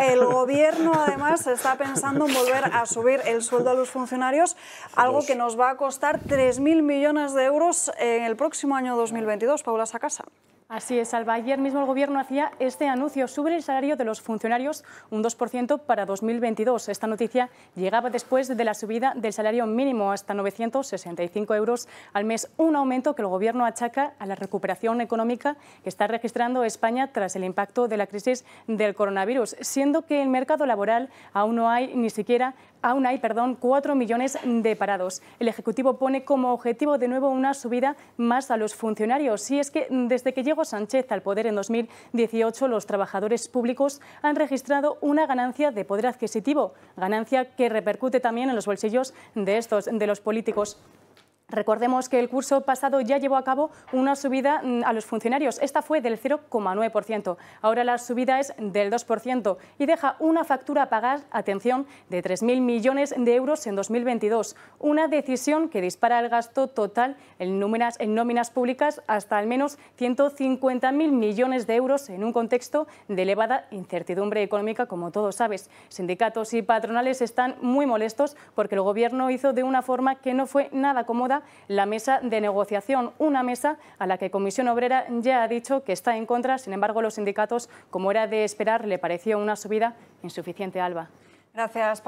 el gobierno además está pensando en volver a subir el sueldo a los funcionarios, algo que nos va a costar 3.000 millones de euros en el próximo año 2022. Paula Sacasa. Así es, Alba. Ayer mismo el Gobierno hacía este anuncio sobre el salario de los funcionarios un 2% para 2022. Esta noticia llegaba después de la subida del salario mínimo hasta 965 euros al mes, un aumento que el Gobierno achaca a la recuperación económica que está registrando España tras el impacto de la crisis del coronavirus, siendo que el mercado laboral aún no hay ni siquiera aún hay perdón, 4 millones de parados. El Ejecutivo pone como objetivo de nuevo una subida más a los funcionarios. Si es que desde que llegó Sánchez al poder en 2018, los trabajadores públicos han registrado una ganancia de poder adquisitivo, ganancia que repercute también en los bolsillos de estos, de los políticos. Recordemos que el curso pasado ya llevó a cabo una subida mm, a los funcionarios. Esta fue del 0,9%. Ahora la subida es del 2% y deja una factura a pagar, atención, de 3.000 millones de euros en 2022. Una decisión que dispara el gasto total en nóminas, públicas hasta al menos 150.000 millones de euros en un contexto de elevada incertidumbre económica, como todos sabes. Sindicatos y patronales están muy molestos porque el Gobierno hizo de una forma que no fue nada cómoda la mesa de negociación, una mesa a la que Comisión Obrera ya ha dicho que está en contra. Sin embargo, los sindicatos, como era de esperar, le pareció una subida insuficiente, Alba. Gracias,